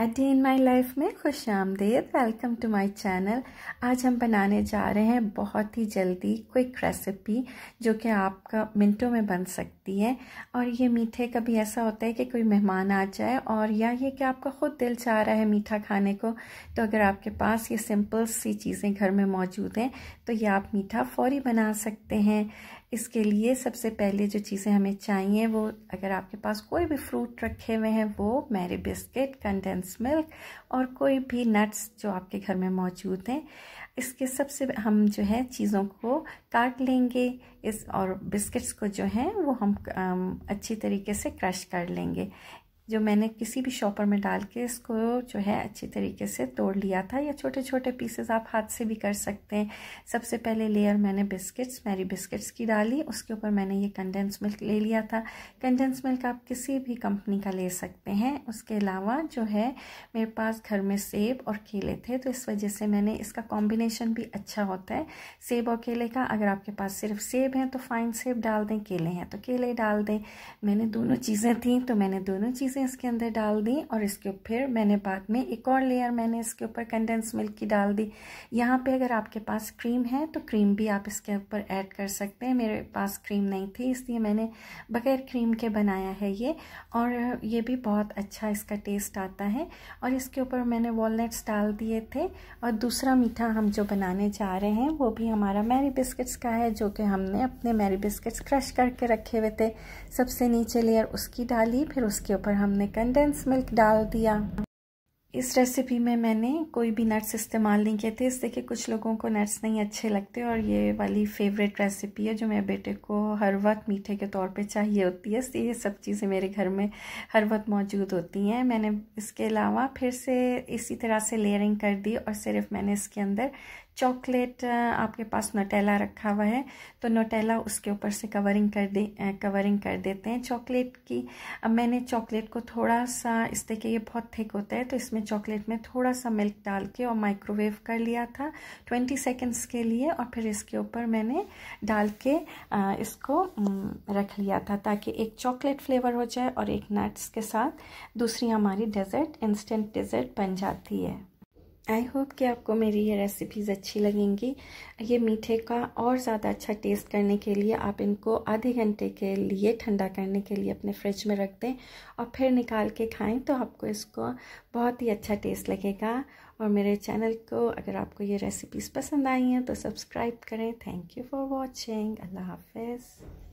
attain माई life में खुश आमदेद वेलकम टू माई चैनल आज हम बनाने जा रहे हैं बहुत ही जल्दी क्विक रेसिपी जो कि आपका मिनटों में बन सकती है और ये मीठे कभी ऐसा होता है कि कोई मेहमान आ जाए और या ये कि आपका ख़ुद दिल चाह रहा है मीठा खाने को तो अगर आपके पास ये सिंपल सी चीज़ें घर में मौजूद हैं तो ये आप मीठा फौरी बना सकते हैं इसके लिए सबसे पहले जो चीज़ें हमें चाहिए वो अगर आपके पास कोई भी फ्रूट रखे हुए हैं वो Marie biscuit condense condense milk और कोई भी नट्स जो आपके घर में मौजूद हैं इसके सबसे हम जो है चीज़ों को काट लेंगे इस और बिस्किट्स को जो है वो हम अच्छी तरीके से क्रश कर लेंगे जो मैंने किसी भी शॉपर में डाल के इसको जो है अच्छी तरीके से तोड़ लिया था या छोटे छोटे पीसेस आप हाथ से भी कर सकते हैं सबसे पहले लेयर मैंने बिस्किट्स मैरी बिस्किट्स की डाली उसके ऊपर मैंने ये कंडेंस मिल्क ले लिया था कंडेंस मिल्क आप किसी भी कंपनी का ले सकते हैं उसके अलावा जो है मेरे पास घर में सेब और केले थे तो इस वजह से मैंने इसका कॉम्बिनेशन भी अच्छा होता है सेब और केले का अगर आपके पास सिर्फ सेब हैं तो फाइन सेब डाल दें केले हैं तो केले डाल दें मैंने दोनों चीज़ें थी तो मैंने दोनों चीज़ें से इसके अंदर डाल दी और इसके फिर मैंने बाद में एक और लेयर मैंने इसके ऊपर कंडेंस मिल्क की डाल दी यहाँ पे अगर आपके पास क्रीम है तो क्रीम भी आप इसके ऊपर ऐड कर सकते हैं मेरे पास क्रीम नहीं थी इसलिए मैंने बग़ैर क्रीम के बनाया है ये और ये भी बहुत अच्छा इसका टेस्ट आता है और इसके ऊपर मैंने वॉलट्स डाल दिए थे और दूसरा मीठा हम जो बनाने जा रहे हैं वो भी हमारा मैरी बिस्किट्स का है जो कि हमने अपने मैरी बिस्किट्स क्रश करके रखे हुए थे सबसे नीचे लेयर उसकी डाली फिर उसके ऊपर हम हमने कंडेंस मिल्क डाल दिया इस रेसिपी में मैंने कोई भी नट्स इस्तेमाल नहीं किए थे इस देखिए कुछ लोगों को नट्स नहीं अच्छे लगते और ये वाली फेवरेट रेसिपी है जो मेरे बेटे को हर वक्त मीठे के तौर पे चाहिए होती है इसलिए ये सब चीज़ें मेरे घर में हर वक्त मौजूद होती हैं मैंने इसके अलावा फिर से इसी तरह से लेयरिंग कर दी और सिर्फ मैंने इसके अंदर चॉकलेट आपके पास नोटेला रखा हुआ है तो नोटेला उसके ऊपर से कवरिंग कर दे कवरिंग कर देते हैं चॉकलेट की अब मैंने चॉकलेट को थोड़ा सा इस देखिए ये बहुत थिक होता है तो इसमें इसमें चॉकलेट में थोड़ा सा मिल्क डाल के और माइक्रोवेव कर लिया था ट्वेंटी सेकेंड्स के लिए और फिर इसके ऊपर मैंने डाल के इसको रख लिया था ताकि एक चॉकलेट फ्लेवर हो जाए और एक नट्स के साथ दूसरी हमारी डेजर्ट इंस्टेंट डेजर्ट बन जाती है आई होप कि आपको मेरी ये रेसिपीज़ अच्छी लगेंगी ये मीठे का और ज़्यादा अच्छा टेस्ट करने के लिए आप इनको आधे घंटे के लिए ठंडा करने के लिए अपने फ्रिज में रख दें और फिर निकाल के खाएं तो आपको इसको बहुत ही अच्छा टेस्ट लगेगा और मेरे चैनल को अगर आपको ये रेसिपीज़ पसंद आई हैं तो सब्सक्राइब करें थैंक यू फॉर वॉचिंग अल्लाह हाफिज़